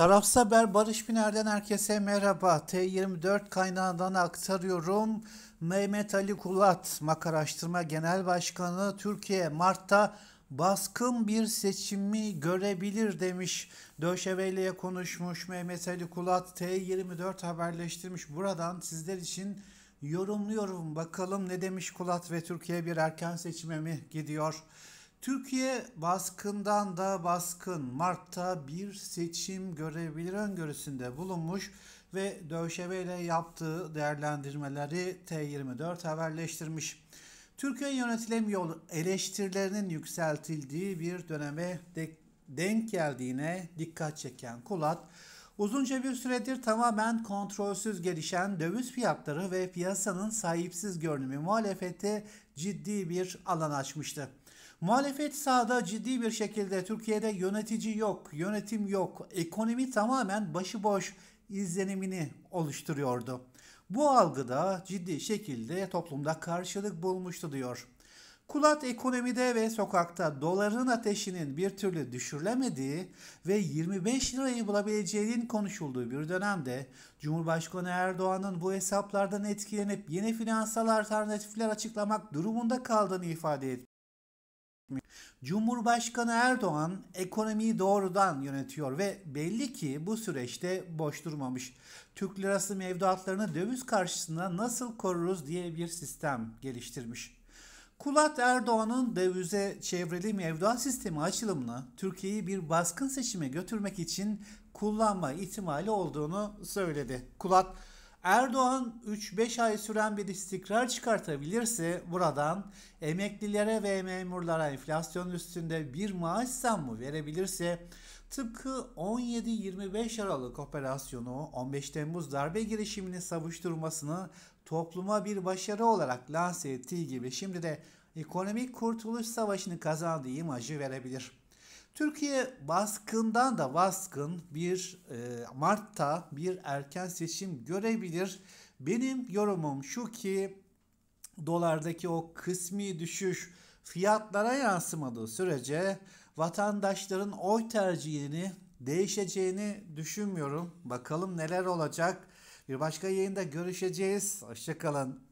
Tarafsız Haber Barış Biner'den herkese merhaba. T24 kaynağından aktarıyorum. Mehmet Ali Kulat, MAK Araştırma Genel Başkanı, Türkiye Mart'ta baskın bir seçimi görebilir demiş. Döşeveli'ye konuşmuş Mehmet Ali Kulat, T24 haberleştirmiş. Buradan sizler için yorumluyorum. Bakalım ne demiş Kulat ve Türkiye bir erken seçime mi gidiyor? Türkiye baskından da baskın Mart'ta bir seçim görebilir öngörüsünde bulunmuş ve Dövşeve ile yaptığı değerlendirmeleri T24 haberleştirmiş. Türkiye yönetilemiyor eleştirilerinin yükseltildiği bir döneme de denk geldiğine dikkat çeken Kulat, uzunca bir süredir tamamen kontrolsüz gelişen döviz fiyatları ve piyasanın sahipsiz görünümü muhalefete ciddi bir alan açmıştı. Muhalefet sahada ciddi bir şekilde Türkiye'de yönetici yok, yönetim yok, ekonomi tamamen başıboş izlenimini oluşturuyordu. Bu algıda ciddi şekilde toplumda karşılık bulmuştu diyor. Kulat ekonomide ve sokakta doların ateşinin bir türlü düşürülemediği ve 25 lirayı bulabileceğinin konuşulduğu bir dönemde Cumhurbaşkanı Erdoğan'ın bu hesaplardan etkilenip yeni finansal alternatifler açıklamak durumunda kaldığını ifade etti. Cumhurbaşkanı Erdoğan ekonomiyi doğrudan yönetiyor ve belli ki bu süreçte boş durmamış. Türk lirası mevduatlarını döviz karşısında nasıl koruruz diye bir sistem geliştirmiş. Kulat Erdoğan'ın dövize çevrili mevduat sistemi açılımını Türkiye'yi bir baskın seçime götürmek için kullanma ihtimali olduğunu söyledi. Kulat Erdoğan 3-5 ay süren bir istikrar çıkartabilirse buradan emeklilere ve memurlara enflasyon üstünde bir maaş zammı verebilirse tıpkı 17-25 Aralık operasyonu 15 Temmuz darbe girişimini savuşturmasını topluma bir başarı olarak lanse ettiği gibi şimdi de ekonomik kurtuluş savaşını kazandığı imajı verebilir. Türkiye baskından da baskın bir e, Mart'ta bir erken seçim görebilir. Benim yorumum şu ki dolardaki o kısmi düşüş fiyatlara yansımadığı sürece vatandaşların oy tercihini değişeceğini düşünmüyorum. Bakalım neler olacak. Bir başka yayında görüşeceğiz. Hoşçakalın.